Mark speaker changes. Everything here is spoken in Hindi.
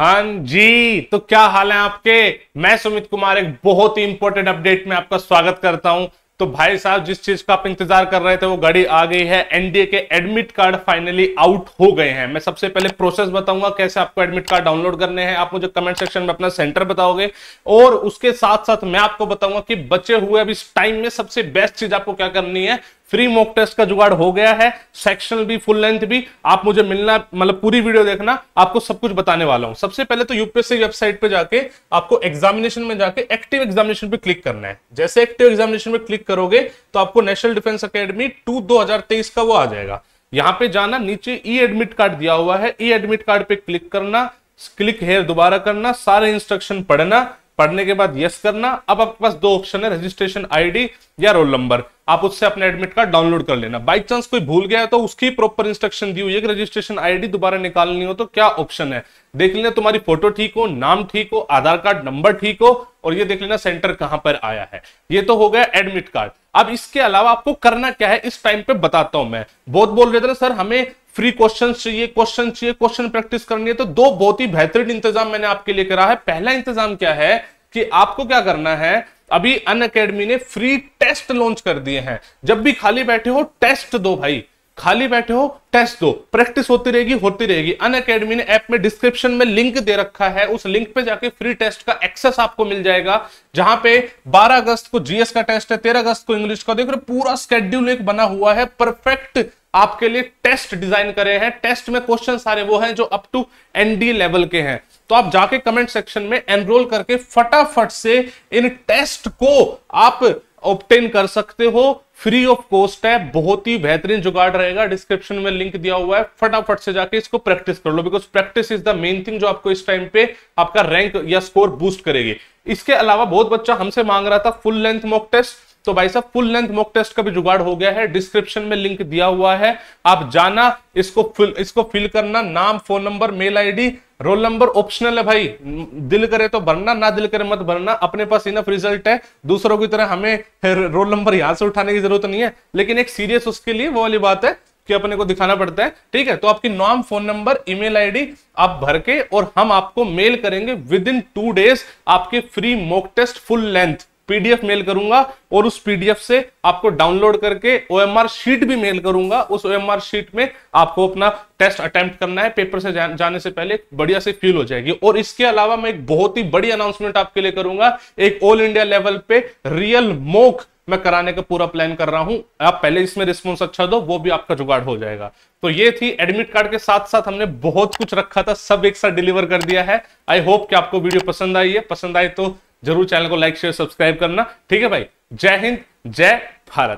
Speaker 1: हाँ जी तो क्या हाल है आपके मैं सुमित कुमार एक बहुत ही इंपॉर्टेंट अपडेट में आपका स्वागत करता हूं तो भाई साहब जिस चीज का आप इंतजार कर रहे थे वो घड़ी आ गई है एनडीए के एडमिट कार्ड फाइनली आउट हो गए हैं मैं सबसे पहले प्रोसेस बताऊंगा कैसे आपको एडमिट कार्ड डाउनलोड करने हैं आप मुझे कमेंट सेक्शन में अपना सेंटर बताओगे और उसके साथ साथ मैं आपको बताऊंगा कि बचे हुए अब इस टाइम में सबसे बेस्ट चीज आपको क्या करनी है फ्री मॉक टेस्ट का जुगाड़ हो गया है सेक्शनल भी फुल लेंथ भी आप मुझे मिलना मतलब पूरी वीडियो देखना आपको सब कुछ बताने वाला हूं सबसे पहले तो यूपीएससी वेबसाइट पे जाके आपको एग्जामिनेशन में जाके एक्टिव एग्जामिनेशन पे क्लिक करना है जैसे एक्टिव एग्जामिनेशन पे क्लिक करोगे तो आपको नेशनल डिफेंस अकेडमी टू दो का वो आ जाएगा यहाँ पे जाना नीचे ई एडमिट कार्ड दिया हुआ है ई एडमिट कार्ड पे क्लिक करना क्लिक हेयर दोबारा करना सारे इंस्ट्रक्शन पढ़ना पढ़ने के बाद यस करना अब आपके पास दो ऑप्शन है रजिस्ट्रेशन आईडी या रोल नंबर आप उससे अपने एडमिट कार्ड डाउनलोड कर लेना बाई चांस कोई भूल गया तो उसकी प्रॉपर इंस्ट्रक्शन दी हुई है कि रजिस्ट्रेशन आईडी दोबारा निकालनी हो तो क्या ऑप्शन है देख लेना तुम्हारी फोटो ठीक हो नाम ठीक हो आधार कार्ड नंबर ठीक हो और ये देख लेना सेंटर कहां पर आया है ये तो हो गया एडमिट कार्ड अब इसके अलावा आपको करना क्या है इस टाइम पे बताता हूं मैं बहुत बोल रहे थे ना सर हमें फ्री क्वेश्चन चाहिए क्वेश्चन चाहिए क्वेश्चन प्रैक्टिस करनी है तो दो बहुत ही बेहतरीन इंतजाम मैंने आपके लिए करा है पहला इंतजाम क्या है कि आपको क्या करना है अभी अन अकेडमी ने फ्री टेस्ट लॉन्च कर दिए हैं जब भी खाली बैठे हो टेस्ट दो भाई खाली बैठे हो टेस्ट दो प्रैक्टिस होती रहेगी होती रहेगी अन अकेडमी ने ऐप में डिस्क्रिप्शन में लिंक दे रखा है उस लिंक पे जाके फ्री टेस्ट का एक्सेस आपको मिल जाएगा जहां पे 12 अगस्त को जीएस का टेस्ट है 13 अगस्त को इंग्लिश का देख रहे पूरा स्केड्यूल एक बना हुआ है परफेक्ट आपके लिए टेस्ट डिजाइन करे हैं टेस्ट में क्वेश्चन सारे वो हैं जो अप टू एनडी लेवल के हैं तो आप जाके कमेंट सेक्शन में एनरोल करके फटाफट से इन टेस्ट को आप ऑप्टेन कर सकते हो फ्री ऑफ कॉस्ट है बहुत ही बेहतरीन जुगाड़ रहेगा डिस्क्रिप्शन में लिंक दिया हुआ है फटाफट से जाके इसको प्रैक्टिस कर लो because practice is the main thing जो आपको इस टाइम पे आपका रैंक या स्कोर बूस्ट करेगी इसके अलावा बहुत बच्चा हमसे मांग रहा था फुल लेंथ मॉक टेस्ट तो भाई साहब फुल लेंथ मॉक टेस्ट का भी जुगाड़ हो गया है डिस्क्रिप्शन में लिंक दिया हुआ है आप जाना इसको फिल इसको फिल करना नाम phone number mail ID roll number optional है भाई दिल करे तो भरना ना दिल करे मत भरना अपने पास इनफ रिजल्ट है दूसरों की तरह हमें रोल नंबर यहां से उठाने की जरूरत नहीं है लेकिन एक सीरियस उसके लिए वो वाली बात है कि अपने को दिखाना पड़ता है ठीक है तो आपकी नाम फोन नंबर ईमेल आईडी आप भर के और हम आपको मेल करेंगे विद इन टू डेज आपके free mock test full length PDF mail करूंगा और उस पीडीएफ से आपको डाउनलोड करके ओएमआर शीट भी मेल करूंगा उस ओएमआर शीट में आपको अपना टेस्ट अटेम्प्ट करना है पेपर से जाने से पहले बढ़िया से फील हो जाएगी और इसके अलावा मैं एक बहुत ही बड़ी अनाउंसमेंट आपके लिए करूंगा एक ऑल इंडिया लेवल पे रियल मोक मैं कराने का पूरा प्लान कर रहा हूं आप पहले इसमें रिस्पॉन्स अच्छा दो वो भी आपका जुगाड़ हो जाएगा तो ये थी एडमिट कार्ड के साथ साथ हमने बहुत कुछ रखा था सब एक साथ डिलीवर कर दिया है आई होप कि आपको वीडियो पसंद आई है पसंद आए तो जरूर चैनल को लाइक शेयर सब्सक्राइब करना ठीक है भाई जय हिंद जय भारत